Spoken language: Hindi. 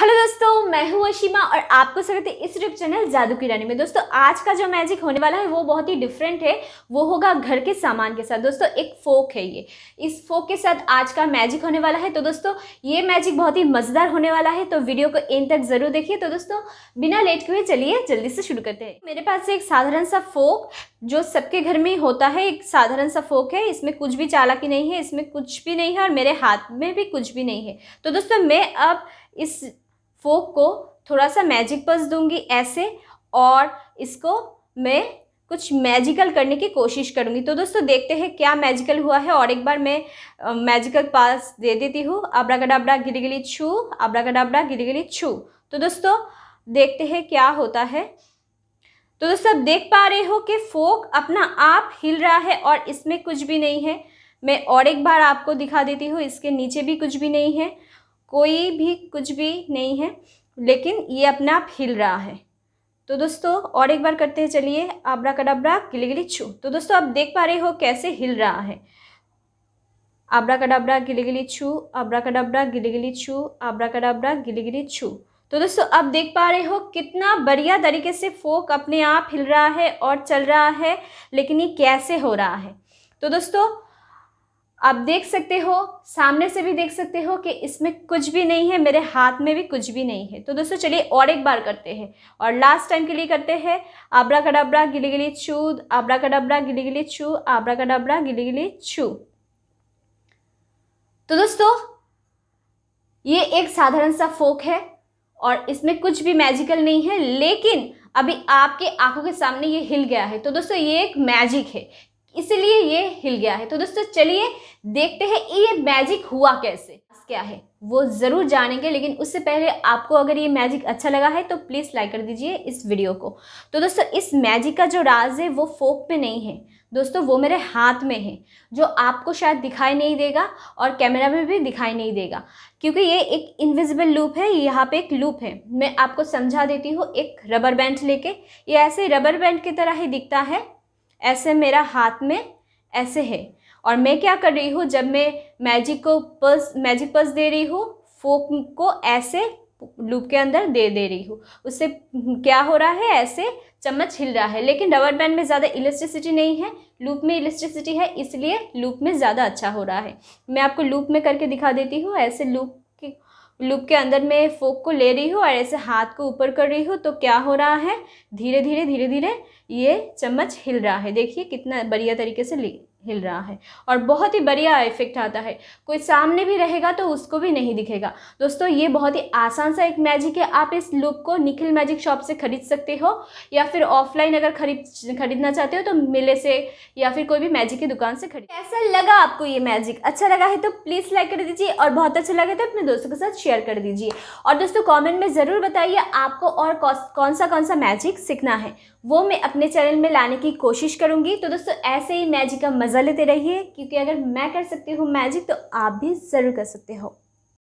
हेलो दोस्तों मैं हूं अशीमा और आपको स्वागत है इस यूट्यूब चैनल जादू की रानी में दोस्तों आज का जो मैजिक होने वाला है वो बहुत ही डिफरेंट है वो होगा घर के सामान के साथ दोस्तों एक फोक है ये इस फोक के साथ आज का मैजिक होने वाला है तो दोस्तों ये मैजिक बहुत ही मज़ेदार होने वाला है तो वीडियो को इन तक ज़रूर देखिए तो दोस्तों बिना लेट के हुए चलिए जल्दी से शुरू करते हैं मेरे पास एक साधारण सा फोक जो सबके घर में होता है एक साधारण सा फोक है इसमें कुछ भी चालाकी नहीं है इसमें कुछ भी नहीं है और मेरे हाथ में भी कुछ भी नहीं है तो दोस्तों मैं अब इस फोक को थोड़ा सा मैजिक पस दूंगी ऐसे और इसको मैं कुछ मैजिकल करने की कोशिश करूँगी तो दोस्तों देखते हैं क्या मैजिकल हुआ है और एक बार मैं मैजिकल पास दे देती हूँ आबरा गडाबरा गिरी गिली छू आबरा गडाबरा गिरी गिली छू तो दोस्तों देखते हैं क्या होता है तो दोस्तों आप देख पा रहे हो कि फोक अपना आप हिल रहा है और इसमें कुछ भी नहीं है मैं और एक बार आपको दिखा देती हूँ इसके नीचे भी कुछ भी नहीं है कोई भी कुछ भी नहीं है लेकिन ये अपने आप हिल रहा है तो दोस्तों और एक बार करते हैं चलिए आबरा कडाबरा गिली गिली छू तो दोस्तों आप देख पा रहे हो कैसे हिल रहा है आबरा कडाबरा गिली गिली छू आबरा कडाबरा गिली गिली छू आबरा कडाबरा गिली गिली छू तो दोस्तों आप देख पा रहे हो कितना बढ़िया तरीके से फोक अपने आप हिल रहा है और चल रहा है लेकिन ये कैसे हो रहा है तो दोस्तों आप देख सकते हो सामने से भी देख सकते हो कि इसमें कुछ भी नहीं है मेरे हाथ में भी कुछ भी नहीं है तो दोस्तों चलिए और एक बार करते हैं और लास्ट टाइम के लिए करते हैं आबरा का डबरा गिली गिली छू आबरा का डबरा गिली गिली छू आबरा का डबरा गिली गिली छू तो दोस्तों ये एक साधारण सा फोक है और इसमें कुछ भी मैजिकल नहीं है लेकिन अभी आपके आंखों के सामने ये हिल गया है तो दोस्तों ये एक मैजिक है इसलिए ये हिल गया है तो दोस्तों चलिए देखते हैं ये मैजिक हुआ कैसे क्या है वो ज़रूर जानेंगे लेकिन उससे पहले आपको अगर ये मैजिक अच्छा लगा है तो प्लीज़ लाइक कर दीजिए इस वीडियो को तो दोस्तों इस मैजिक का जो राज है वो फोक में नहीं है दोस्तों वो मेरे हाथ में है जो आपको शायद दिखाई नहीं देगा और कैमरा में भी दिखाई नहीं देगा क्योंकि ये एक इनविजिबल लूप है यहाँ पे एक लूप है मैं आपको समझा देती हूँ एक रबर बैंड लेके ये ऐसे रबर बैंड की तरह ही दिखता है ऐसे मेरा हाथ में ऐसे है और मैं क्या कर रही हूँ जब मैं मैजिक को पर्स मैजिक पर्स दे रही हूँ फोक को ऐसे लूप के अंदर दे दे रही हूँ उससे क्या हो रहा है ऐसे चम्मच हिल रहा है लेकिन रबर बैंड में ज़्यादा इलेक्ट्रिसिटी नहीं है लूप में इलेक्ट्रिसिटी है इसलिए लूप में ज़्यादा अच्छा हो रहा है मैं आपको लूप में करके दिखा देती हूँ ऐसे लूप लूप के अंदर में फोक को ले रही हूँ और ऐसे हाथ को ऊपर कर रही हूँ तो क्या हो रहा है धीरे धीरे धीरे धीरे ये चम्मच हिल रहा है देखिए कितना बढ़िया तरीके से ली हिल रहा है और बहुत ही बढ़िया इफेक्ट आता है कोई सामने भी रहेगा तो उसको भी नहीं दिखेगा दोस्तों ये बहुत ही आसान सा एक मैजिक है आप इस लुक को निखिल मैजिक शॉप से खरीद सकते हो या फिर ऑफलाइन अगर खरीद खरीदना चाहते हो तो मेले से या फिर कोई भी मैजिक की दुकान से खरीद कैसा लगा आपको ये मैजिक अच्छा लगा है तो प्लीज़ लाइक कर दीजिए और बहुत अच्छा लगा तो अपने दोस्तों के साथ शेयर कर दीजिए और दोस्तों कॉमेंट में ज़रूर बताइए आपको और कौन सा कौन सा मैजिक सीखना है वो मैं अपने चैनल में लाने की कोशिश करूँगी तो दोस्तों ऐसे ही मैजिक का मज़ा मज़ा लेते रहिए क्योंकि अगर मैं कर सकती हूँ मैजिक तो आप भी ज़रूर कर सकते हो